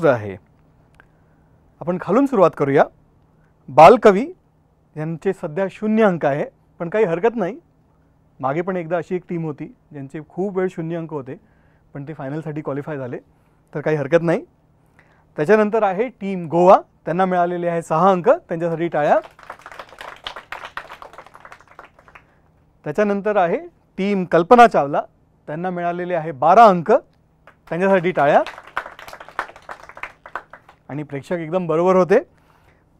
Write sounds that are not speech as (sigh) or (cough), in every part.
सूत्र आहे आपण खालून सुरुवात करूया बालकवी यांचे सध्या शून्य अंक आहे पण काही हरकत नाही मागे पण एकदा अशी एक टीम होती ज्यांचे खूप वेळ शून्य अंक होते पण ते फायनलसाठी क्वालिफाय झाले तर काही हरकत नाही त्याच्यानंतर आहे टीम गोवा त्यांना मिळालेले आहे सहा अंक त्यांच्यासाठी टाळ्या त्याच्यानंतर आहे टीम कल्पना चावला त्यांना मिळालेले आहे बारा अंक त्यांच्यासाठी टाळ्या आणि प्रेक्षक एकदम बरोबर होते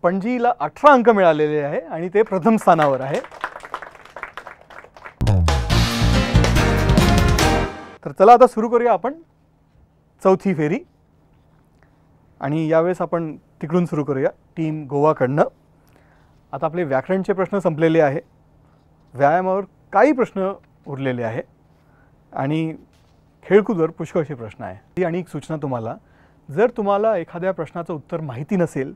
पणजीला अठरा अंक मिळालेले आहे आणि ते प्रथम स्थानावर आहे तर चला आता सुरू करूया आपण चौथी फेरी आणि यावेळेस आपण तिकडून सुरू करूया टीम गोवाकडनं आता आपले व्याकरणचे प्रश्न संपलेले आहे व्यायामावर काही प्रश्न उरलेले आहे आणि खेळकूदवर पुष्कळचे प्रश्न आहे आणि एक सूचना तुम्हाला जर तुम्हाला एखाद्या प्रश्नाचं उत्तर माहिती नसेल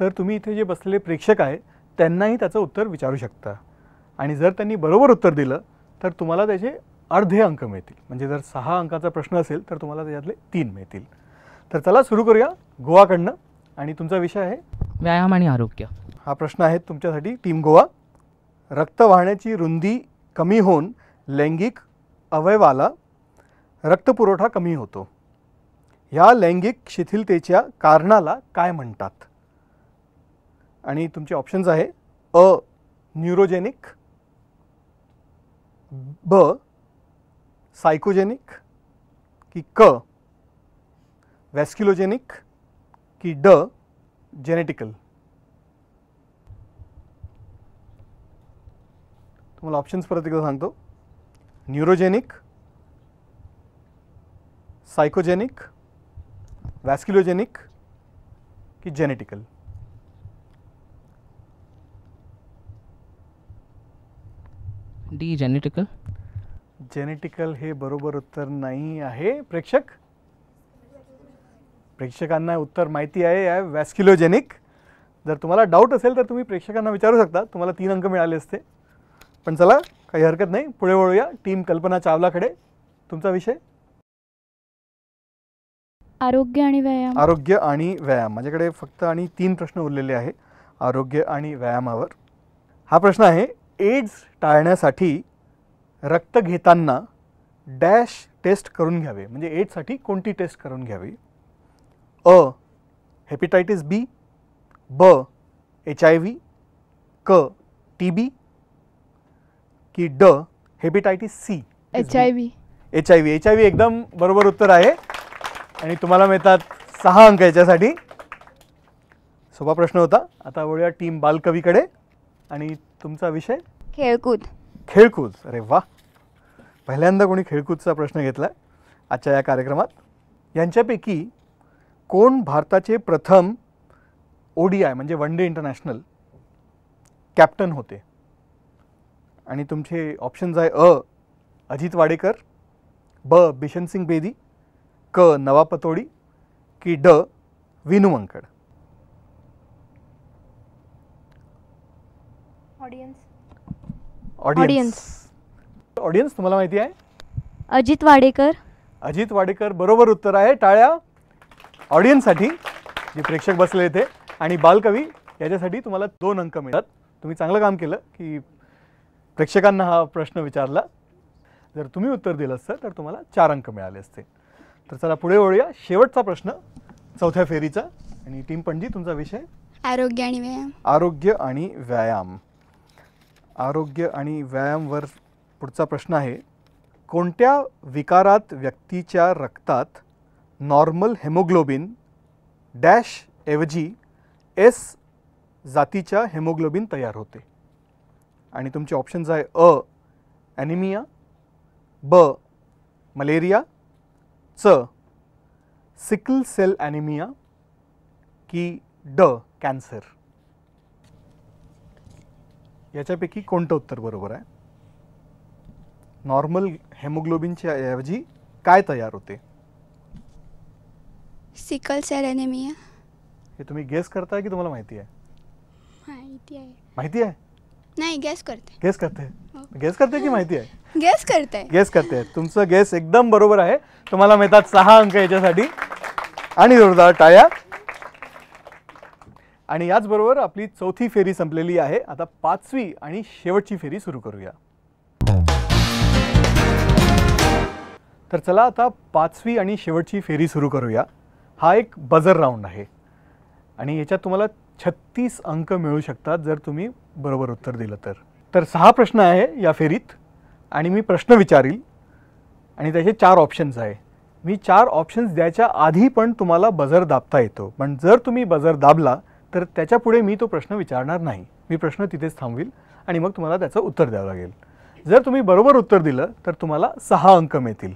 तर तुम्ही इथे जे बसलेले प्रेक्षक आहे त्यांनाही त्याचं उत्तर विचारू शकता आणि जर त्यांनी बरोबर उत्तर दिलं तर तुम्हाला त्याचे अर्धे अंक मिळतील म्हणजे जर सहा अंकाचा प्रश्न असेल तर तुम्हाला त्याच्यातले तीन मिळतील तर चला सुरू करूया गोवाकडनं आणि तुमचा विषय आहे व्यायाम आणि आरोग्य हा प्रश्न आहे तुमच्यासाठी टीम गोवा रक्त वाहण्याची रुंदी कमी होऊन लैंगिक अवयवाला रक्तपुरवठा कमी होतो ह्या लैंगिक शिथिलतेच्या कारणाला काय म्हणतात आणि तुमचे ऑप्शन्स आहे अ न्यूरोजेनिक ब सायकोजेनिक की क वॅस्क्युलोजेनिक की ड जेनेटिकल तुम्हाला ऑप्शन्स परत एकदा सांगतो न्यूरोजेनिक सायकोजेनिक वैस्कुलोजेनिक की जेनेटिकल डी जेनेटिकल जेनेटिकल हे बरोबर उत्तर नाही आहे प्रेक्षक प्रेक्षकांना उत्तर माहिती आहे वॅस्क्युलोजेनिक जर तुम्हाला डाऊट असेल तर तुम्ही प्रेक्षकांना विचारू शकता तुम्हाला तीन अंक मिळाले असते पण चला काही हरकत नाही पुढे वळूया टीम कल्पना चावलाकडे तुमचा विषय आरोग्य आणि व्यायाम आरोग्य आणि व्यायाम माझ्याकडे फक्त आणि तीन प्रश्न उरलेले आहे आरोग्य आणि व्यायामावर हा प्रश्न आहे एड्स टाळण्यासाठी रक्त घेताना डॅश टेस्ट करून घ्यावे म्हणजे एड्ससाठी कोणती टेस्ट करून घ्यावी अ हेपिटायटिस बी ब एच आय व्ही क टी बी की ड hepatitis C H I V H I V H I V एकदम बरोबर उत्तर आहे आणि तुम्हाला मिळतात सहा अंक याच्यासाठी सोपा प्रश्न होता आता वळूया टीम बालकवीकडे आणि तुमचा विषय खेळकूद खेळकूद अरे वा पहिल्यांदा कोणी खेळकूदचा प्रश्न घेतला आजच्या या कार्यक्रमात यांच्यापैकी कोण भारताचे प्रथम ओ डी आय म्हणजे वन डे इंटरनॅशनल कॅप्टन होते आणि तुमचे ऑप्शन्स आहे अ अजित वाडेकर ब बिशन सिंग बेदी क नवापतोडी की ड विनुमंकड ऑडियन्स ऑडियन्स ऑडियन्स तुम्हाला माहिती आहे अजित वाडेकर अजित वाडेकर बरोबर उत्तर आहे टाळ्या ऑडियन्ससाठी जे प्रेक्षक बसले ते आणि बालकवी याच्यासाठी तुम्हाला दोन अंक मिळतात तुम्ही चांगलं काम केलं की प्रेक्षकांना हा प्रश्न विचारला जर तुम्ही उत्तर दिलं असतं तर तुम्हाला चार अंक मिळाले असते तर चला पुढे वळूया शेवटचा प्रश्न चौथ्या फेरीचा आणि टीम पणजी तुमचा विषय आरोग्य आणि व्यायाम आरोग्य आणि व्यायाम आरोग्य आणि व्यायामवर पुढचा प्रश्न आहे कोणत्या विकारात व्यक्तीच्या रक्तात नॉर्मल हेमोग्लोबिन डॅश ऐवजी एस जातीच्या हेमोग्लोबिन तयार होते आणि तुमचे ऑप्शन्स आहे अ ॲनिमिया ब मलेरिया च सिकल सेल ॲनिमिया की ड कॅन्सर याच्यापैकी कोणतं उत्तर बरोबर आहे नॉर्मल हेमोग्लोबिनच्या ऐवजी काय तयार होते सिकल सेल ॲनिमिया हे तुम्ही गेस करताय की तुम्हाला माहिती आहे माहिती आहे माहिती आहे नाही गॅस करते गेस करते गेस हो. करते की माहिती आहे गॅस (laughs) करते गेस करते तुमचं गेस एकदम बरोबर आहे तुम्हाला मिळतात सहा अंक याच्यासाठी आणि जोरदार टाळ्या आणि याचबरोबर आपली चौथी फेरी संपलेली आहे आता पाचवी आणि शेवटची फेरी सुरू करूया तर चला आता पाचवी आणि शेवटची फेरी सुरू करूया हा एक बजर राऊंड आहे आणि याच्यात तुम्हाला छत्तीस अंक मिळू शकतात जर तुम्ही बरोबर उत्तर दिलं तर तर सहा प्रश्न आहे या फेरीत आणि मी प्रश्न विचारील आणि त्याचे चार ऑप्शन्स आहे मी चार ऑप्शन्स द्यायच्या आधी पण तुम्हाला बजर दाबता येतो पण जर तुम्ही बजर दाबला तर त्याच्यापुढे मी तो प्रश्न विचारणार नाही मी प्रश्न तिथेच थांबवील आणि मग तुम्हाला त्याचं उत्तर द्यावं लागेल जर तुम्ही बरोबर उत्तर दिलं तर तुम्हाला सहा अंक मिळतील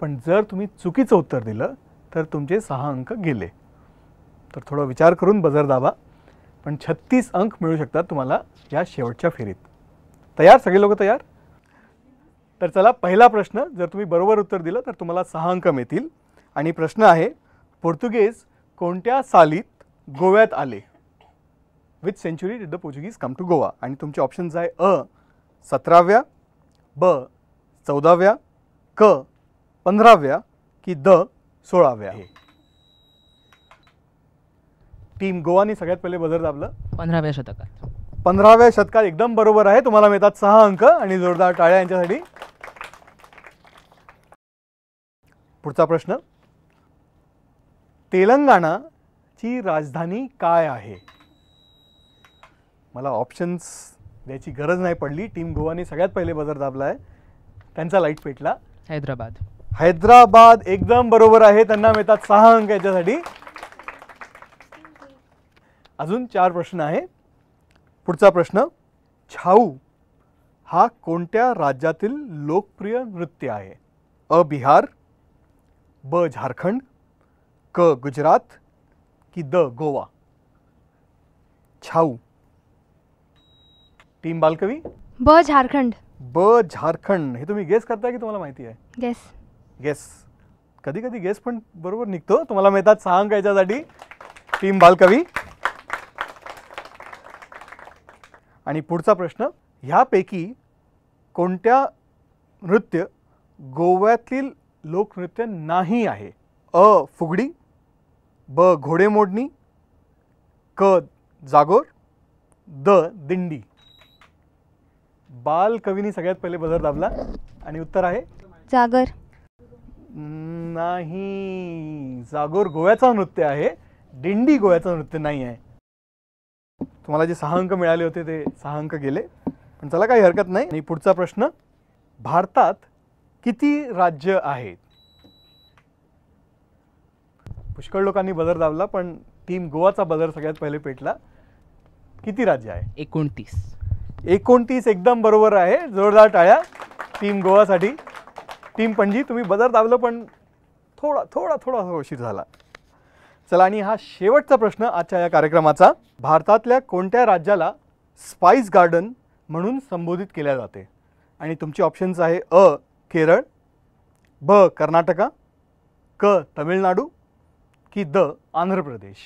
पण जर तुम्ही चुकीचं उत्तर दिलं तर तुमचे सहा अंक गेले तर थोडा विचार करून बजर दाबा पण छत्तीस अंक मिळू शकतात तुम्हाला या शेवटच्या फेरीत तयार सगळे लोक तयार तर चला पहिला प्रश्न जर तुम्ही बरोबर उत्तर दिलं तर तुम्हाला सहा अंक मिळतील आणि प्रश्न आहे पोर्तुगीज कोणत्या सालीत गोव्यात आले which century did the Portuguese come to Goa आणि तुमचे ऑप्शन्स आहे अ सतराव्या ब चौदाव्या क पंधराव्या की द सोळाव्या टीम गोवानी सगळ्यात पहिले बजर दाबलं पंधराव्या शतकात पंधराव्या शतकात एकदम बरोबर आहे तुम्हाला मिळतात सहा अंक आणि जोरदार टाळ्या यांच्यासाठी पुढचा प्रश्न ची राजधानी काय आहे मला ऑप्शन्स द्यायची गरज नाही पडली टीम गोवाने सगळ्यात पहिले बजर दाबला आहे त्यांचा लाईट पेटला हैदराबाद हैदराबाद एकदम बरोबर आहे त्यांना मिळतात सहा अंक याच्यासाठी अजून चार प्रश्न आहे पुढचा प्रश्न छाऊ हा कोणत्या राज्यातील लोकप्रिय नृत्य आहे अ बिहार ब झारखंड क गुजरात की द गोवा छाऊ टीम बालकवी ब झारखंड ब झारखंड हे तुम्ही गेस करता की तुम्हाला माहिती आहे गेस गेस कधी कधी गेस पण बरोबर निघतो तुम्हाला मिळतात याच्यासाठी टीम बालकवी आणि पुढचा प्रश्न ह्यापैकी कोणत्या नृत्य गोव्यातील लोकनृत्य नाही आहे अ फुगडी ब घोडेमोडणी क जागोर द दिंडी बाल कवीनी सगळ्यात पहिले बदर दाबला आणि उत्तर आहे जागर नाही जागोर गोव्याचा नृत्य आहे दिंडी गोव्याचा नृत्य नाही आहे तुम्हाला जे सहा अंक मिळाले होते ते सहा अंक गेले पण चला काही हरकत नाही आणि पुढचा प्रश्न भारतात किती राज्य आहेत पुष्कळ लोकांनी बदर दावला पण टीम गोवाचा बदर सगळ्यात पहिले पेटला किती राज्य आहे एकोणतीस एकोणतीस एकदम बरोबर आहे जोरदार टाळ्या टीम गोवासाठी टीम पणजी तुम्ही बदर दावलं पण थोडा थोडा थोडा उशीर झाला चला आणि हा शेवटचा प्रश्न आजच्या या कार्यक्रमाचा भारतातल्या कोणत्या राज्याला स्पाइस गार्डन म्हणून संबोधित केल्या जाते आणि तुमचे ऑप्शन्स आहे अ केरळ ब कर्नाटका क तमिळनाडू की द आंध्र प्रदेश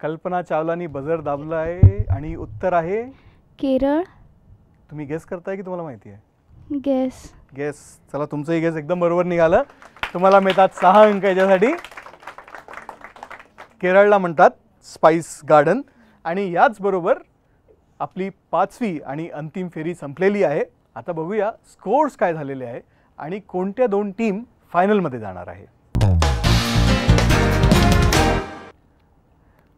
कल्पना चावलानी बजर दाबला आहे आणि उत्तर आहे केरळ तुम्ही गेस करताय की तुम्हाला माहिती आहे गेस गेस चला तुमचंही गेस एकदम बरोबर निघालं तुम्हाला मिळतात सहा अंक याच्यासाठी केरळला म्हणतात स्पाइस गार्डन आणि याचबरोबर आपली पाचवी आणि अंतिम फेरी संपलेली आहे आता बघूया स्कोर्स काय झालेले आहे आणि कोणत्या दोन टीम फायनलमध्ये जाणार आहे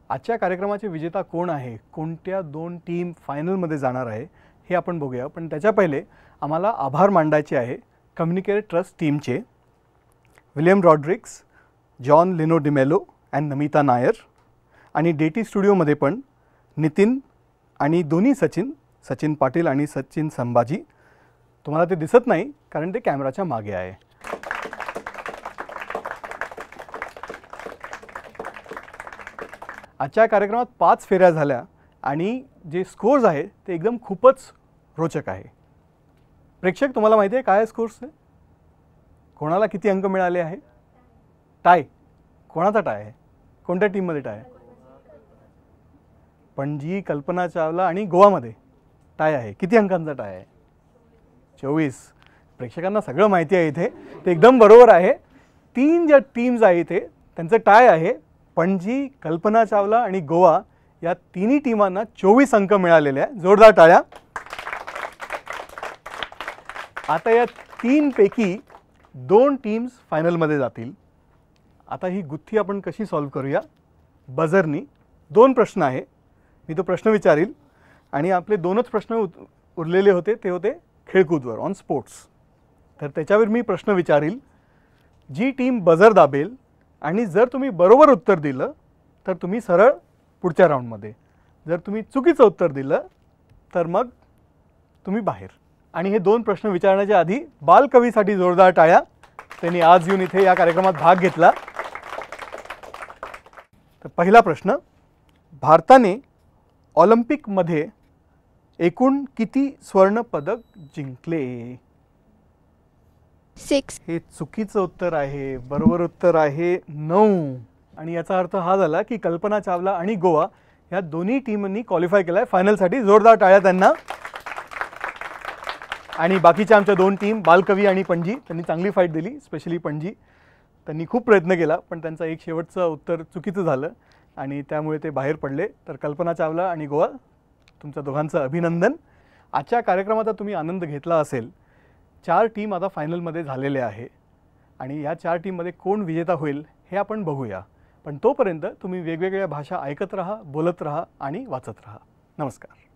आजच्या कार्यक्रमाचे विजेता कोण आहे कोणत्या दोन टीम फायनलमध्ये जाणार आहे हे आपण बघूया पण त्याच्या पहिले आम्हाला आभार मांडायचे आहे कम्युनिकेट ट्रस्ट टीमचे William Rodricks John Lino D'Mello and Namita Nair आणि डेटी स्टुडिओमध्ये पण नितीन आणि दोन्ही सचिन सचिन पाटील आणि सचिन संभाजी तुम्हाला ते दिसत नाही कारण ते कॅमेराच्या मागे आहे आजच्या कार्यक्रमात पाच फेऱ्या झाल्या आणि जे स्कोर्स आहे ते एकदम खूपच रोचक आहे प्रेक्षक तुम्हाला माहिती आहे काय स्कोर्स कोणाला किती अंक मिळाले आहे टाय कोणाचा टाय आहे कोणत्या टीममध्ये टाय पणजी कल्पना चावला आणि गोवामध्ये टाय आहे किती अंकांचा टाय आहे चोवीस प्रेक्षकांना सगळं माहिती आहे इथे ते एकदम बरोबर आहे तीन ज्या टीम्स आहे इथे त्यांचं टाय आहे पणजी कल्पना चावला आणि गोवा या तिन्ही टीमांना चोवीस अंक मिळालेले आहे जोरदार टाळ्या आता या तीनपैकी दोन टीम्स फायनलमध्ये जातील आता ही गुत्थी आपण कशी सॉल्व्ह करूया बजरनी दोन प्रश्न आहे मी तो प्रश्न विचारील आणि आपले दोनच प्रश्न उरलेले होते ते होते खेळकूदवर ऑन स्पोर्ट्स तर त्याच्यावर मी प्रश्न विचारील जी टीम बजर दाबेल आणि जर तुम्ही बरोबर उत्तर दिलं तर तुम्ही सरळ पुढच्या राऊंडमध्ये जर तुम्ही चुकीचं उत्तर दिलं तर मग तुम्ही बाहेर आणि हे दोन प्रश्न विचारण्याच्या आधी बालकवीसाठी जोरदार टाळ्या त्यांनी आज येऊन इथे या कार्यक्रमात भाग घेतला तर पहिला प्रश्न भारताने ऑलिम्पिकमध्ये एकूण किती स्वर्ण पदक जिंकले हे चुकीचं उत्तर आहे बरोबर उत्तर आहे नऊ आणि याचा अर्थ हा झाला की कल्पना चावला आणि गोवा ह्या दोन्ही टीमनी क्वालिफाय केलाय फायनल फायनलसाठी जोरदार टाळ्या त्यांना आणि बाकीच्या आमच्या दोन टीम बालकवी आणि पणजी त्यांनी चांगली फाईट दिली स्पेशली पणजी त्यांनी खूप प्रयत्न केला पण त्यांचा एक शेवटचं उत्तर चुकीचं झालं आणि त्यामुळे ते बाहेर पडले तर कल्पना चावला आणि गोवा तुमच्या दोघांचं अभिनंदन आजच्या कार्यक्रमाचा तुम्ही आनंद घेतला असेल चार टीम आता फायनलमध्ये झालेले आहे आणि या चार टीममध्ये कोण विजेता होईल हे आपण बघूया पण तोपर्यंत तुम्ही वेगवेगळ्या भाषा ऐकत राहा बोलत राहा आणि वाचत राहा नमस्कार